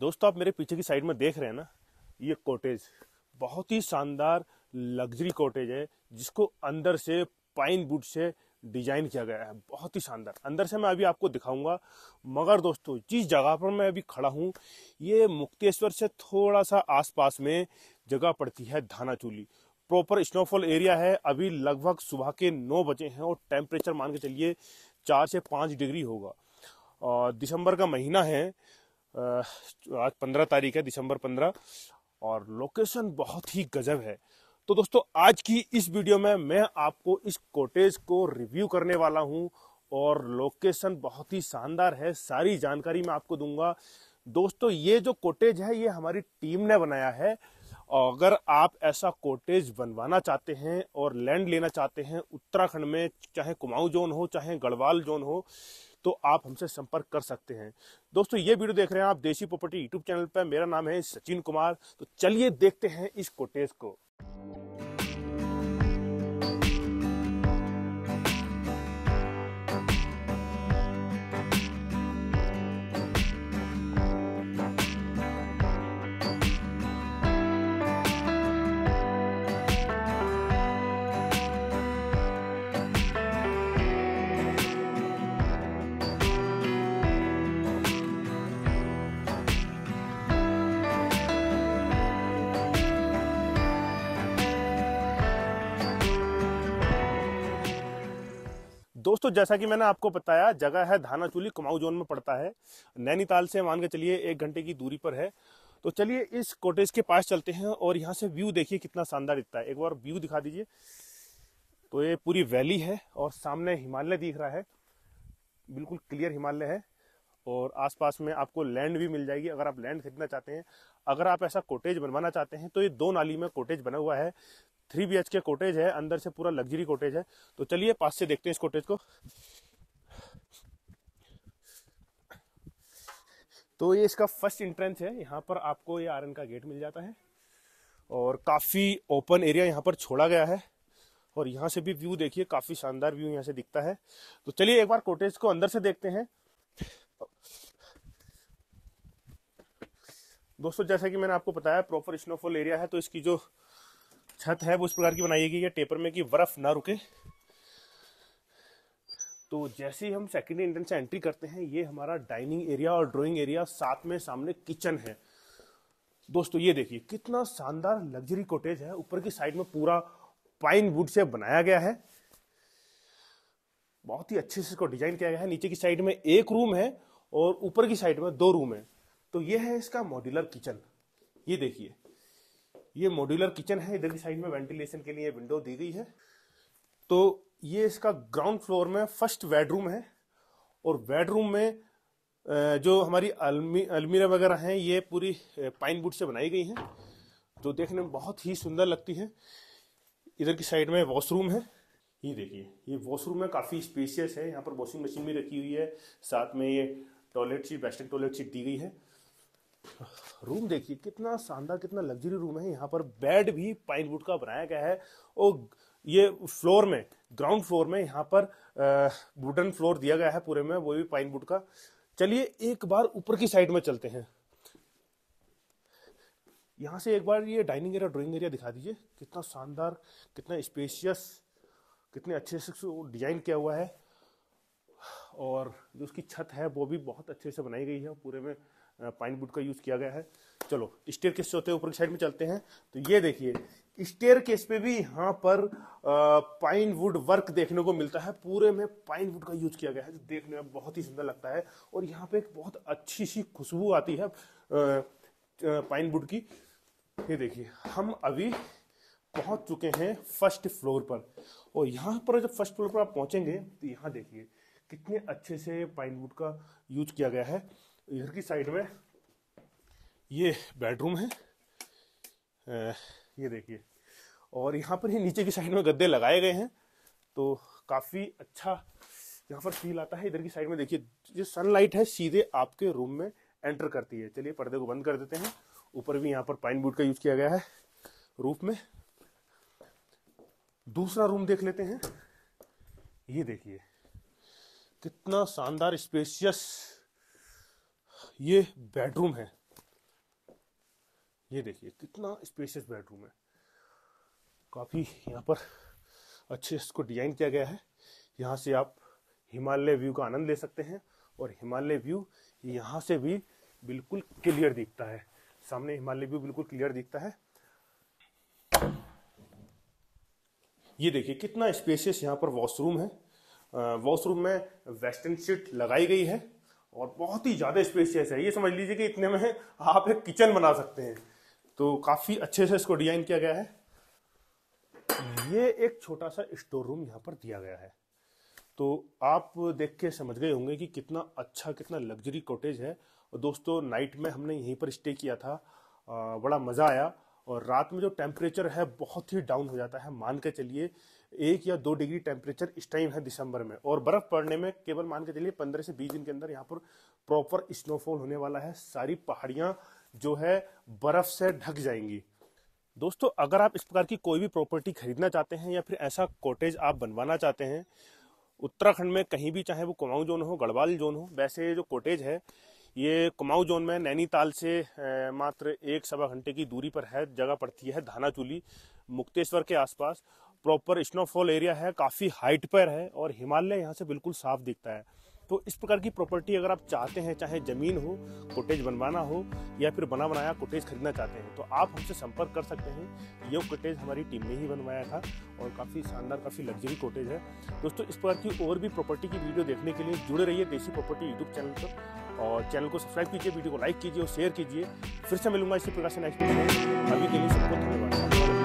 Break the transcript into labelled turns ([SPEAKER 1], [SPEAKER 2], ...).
[SPEAKER 1] दोस्तों आप मेरे पीछे की साइड में देख रहे हैं ना ये कॉटेज बहुत ही शानदार लग्जरी कॉटेज है जिसको अंदर से पाइन वुड से डिजाइन किया गया है बहुत ही शानदार अंदर से मैं अभी आपको दिखाऊंगा मगर दोस्तों जिस जगह पर मैं अभी खड़ा हूँ ये मुक्तेश्वर से थोड़ा सा आसपास में जगह पड़ती है धाना चूली प्रॉपर स्नोफॉल एरिया है अभी लगभग सुबह के नौ बजे हैं और टेम्परेचर मान के चलिए चार से पाँच डिग्री होगा और दिसंबर का महीना है आज पंद्रह तारीख है दिसंबर पंद्रह और लोकेशन बहुत ही गजब है तो दोस्तों आज की इस वीडियो में मैं आपको इस कोटेज को रिव्यू करने वाला हूं और लोकेशन बहुत ही शानदार है सारी जानकारी मैं आपको दूंगा दोस्तों ये जो कोटेज है ये हमारी टीम ने बनाया है अगर आप ऐसा कोटेज बनवाना चाहते हैं और लैंड लेना चाहते हैं उत्तराखंड में चाहे कुमाऊं जोन हो चाहे गढ़वाल जोन हो तो आप हमसे संपर्क कर सकते हैं दोस्तों ये वीडियो देख रहे हैं आप देशी प्रॉपर्टी यूट्यूब चैनल पर मेरा नाम है सचिन कुमार तो चलिए देखते हैं इस कोटेज को दोस्तों जैसा कि मैंने आपको बताया जगह है धाना चूली कुमाऊ जोन में पड़ता है नैनीताल से मान के चलिए एक घंटे की दूरी पर है तो चलिए इस कॉटेज के पास चलते हैं और यहाँ से व्यू देखिए कितना शानदार दिखता है एक बार व्यू दिखा दीजिए तो ये पूरी वैली है और सामने हिमालय दिख रहा है बिल्कुल क्लियर हिमालय है और आसपास में आपको लैंड भी मिल जाएगी अगर आप लैंड खरीदना चाहते हैं अगर आप ऐसा कोटेज बनवाना चाहते हैं तो ये दो नाली में कोटेज बना हुआ है थ्री बी के कोटेज है अंदर से पूरा लग्जरी कोटेज है तो चलिए पास से देखते हैं इस कोटेज को तो ये इसका फर्स्ट इंट्रेंस है यहाँ पर आपको ये आरन का गेट मिल जाता है और काफ़ी ओपन एरिया यहाँ पर छोड़ा गया है और यहाँ से भी व्यू देखिए काफ़ी शानदार व्यू यहाँ से दिखता है तो चलिए एक बार कोटेज को अंदर से देखते हैं दोस्तों जैसा कि मैंने आपको बताया प्रॉपर स्नोफॉल एरिया है तो इसकी जो छत है वो इस प्रकार की बनाई गई है टेपर में कि बर्फ ना रुके तो जैसे ही हम सेकेंड एंट्रेंस से एंट्री करते हैं ये हमारा डाइनिंग एरिया और ड्राइंग एरिया साथ में सामने किचन है दोस्तों ये देखिए कितना शानदार लग्जरी कॉटेज है ऊपर की साइड में पूरा पाइन वुड से बनाया गया है बहुत ही अच्छे से इसको डिजाइन किया गया है नीचे की साइड में एक रूम है और ऊपर की साइड में दो रूम है तो ये है इसका मॉड्यूलर किचन ये देखिए ये मॉड्यूलर किचन है इधर की साइड में वेंटिलेशन के लिए विंडो दी गई है तो ये इसका ग्राउंड फ्लोर में फर्स्ट बेडरूम है और बेडरूम में जो हमारी अलमी अलमीरा वगैरह हैं ये पूरी पाइन बुट से बनाई गई हैं जो देखने में बहुत ही सुंदर लगती है इधर की साइड में वॉशरूम है ये देखिए ये वॉशरूम में काफ़ी स्पेशियस है यहाँ पर वॉशिंग मशीन भी रखी हुई है साथ में ये toilet seat western toilet seat दी गई है रूम देखिए कितना शानदार कितना लग्जरी रूम है यहाँ पर बेड भी पाइन वुड का बनाया गया है और ये फ्लोर में ग्राउंड फ्लोर में यहाँ पर वुडन फ्लोर दिया गया है पूरे में वो भी पाइन वुड का चलिए एक बार ऊपर की साइड में चलते हैं यहाँ से एक बार ये डाइनिंग एरिया ड्राइंग एरिया दिखा दीजिए कितना शानदार कितना स्पेशियस कितने अच्छे से डिजाइन किया हुआ है और जो उसकी छत है वो भी बहुत अच्छे से बनाई गई है पूरे में पाइन बुट का यूज किया गया है चलो स्टेयर केस होते हैं ऊपर की साइड में चलते हैं तो ये देखिए स्टेयर केस पे भी यहाँ पर पाइन वुड वर्क देखने को मिलता है पूरे में पाइन वुड का यूज किया गया है जो देखने में बहुत ही सुंदर लगता है और यहाँ पे एक बहुत अच्छी सी खुशबू आती है पाइन वुड की ये देखिए हम अभी पहुंच चुके हैं फर्स्ट फ्लोर पर और यहाँ पर जब फर्स्ट फ्लोर पर आप पहुंचेंगे तो यहाँ देखिए कितने अच्छे से पाइन वुड का यूज किया गया है इधर की साइड में ये बेडरूम है ये देखिए और यहाँ पर ही नीचे की साइड में गद्दे लगाए गए हैं तो काफ़ी अच्छा यहाँ पर फील आता है इधर की साइड में देखिए जो सनलाइट है सीधे आपके रूम में एंटर करती है चलिए पर्दे को बंद कर देते हैं ऊपर भी यहाँ पर पाइन बूट का यूज किया गया है रूफ में दूसरा रूम देख लेते हैं ये देखिए कितना शानदार स्पेशियस ये बेडरूम है ये देखिए कितना स्पेशियस बेडरूम है काफ़ी यहाँ पर अच्छे इसको डिजाइन किया गया है यहाँ से आप हिमालय व्यू का आनंद ले सकते हैं और हिमालय व्यू यहाँ से भी बिल्कुल क्लियर दिखता है सामने हिमालय व्यू बिल्कुल क्लियर दिखता है ये देखिए कितना स्पेशियस यहाँ पर वॉशरूम है वॉशरूम में वेस्टर्न शीट लगाई गई है और बहुत ही ज़्यादा स्पेशियस है ये समझ लीजिए कि इतने में आप एक किचन बना सकते हैं तो काफ़ी अच्छे से इसको डिजाइन किया गया है ये एक छोटा सा स्टोर रूम यहाँ पर दिया गया है तो आप देख के समझ गए होंगे कि कितना अच्छा कितना लग्जरी कॉटेज है और दोस्तों नाइट में हमने यहीं पर स्टे किया था आ, बड़ा मज़ा आया और रात में जो टेम्परेचर है बहुत ही डाउन हो जाता है मान के चलिए एक या दो डिग्री टेम्परेचर इस टाइम है दिसंबर में और बर्फ पड़ने में केवल मान के चलिए पंद्रह से बीस दिन के अंदर यहाँ पर प्रॉपर स्नोफॉल होने वाला है सारी पहाड़ियां जो है बर्फ से ढक जाएंगी दोस्तों अगर आप इस प्रकार की कोई भी प्रॉपर्टी खरीदना चाहते हैं या फिर ऐसा कॉटेज आप बनवाना चाहते हैं उत्तराखंड में कहीं भी चाहे वो कुमाऊं जोन हो गढ़वाल जोन हो वैसे जो कॉटेज है ये कुमाऊं जोन में नैनीताल से मात्र एक सवा घंटे की दूरी पर है जगह पड़ती है धाना मुक्तेश्वर के आसपास प्रॉपर स्नोफॉल एरिया है काफ़ी हाइट पर है और हिमालय यहाँ से बिल्कुल साफ दिखता है तो इस प्रकार की प्रॉपर्टी अगर आप चाहते हैं चाहे ज़मीन हो कोटेज बनवाना हो या फिर बना बनाया कोटेज खरीदना चाहते हैं तो आप हमसे संपर्क कर सकते हैं ये कोटेज हमारी टीम ने ही बनवाया था और काफ़ी शानदार काफ़ी लग्जरी कोटेज है दोस्तों इस प्रकार की और भी प्रॉपर्टी की वीडियो देखने के लिए जुड़े रहिए देसी प्रॉपर्टी यूट्यूब चैनल पर और चैनल को सब्सक्राइब कीजिए वीडियो को लाइक कीजिए और शेयर कीजिए फिर से मिलूंगा इसी प्रकार से नेक्स्ट अभी के लिए सबको धन्यवाद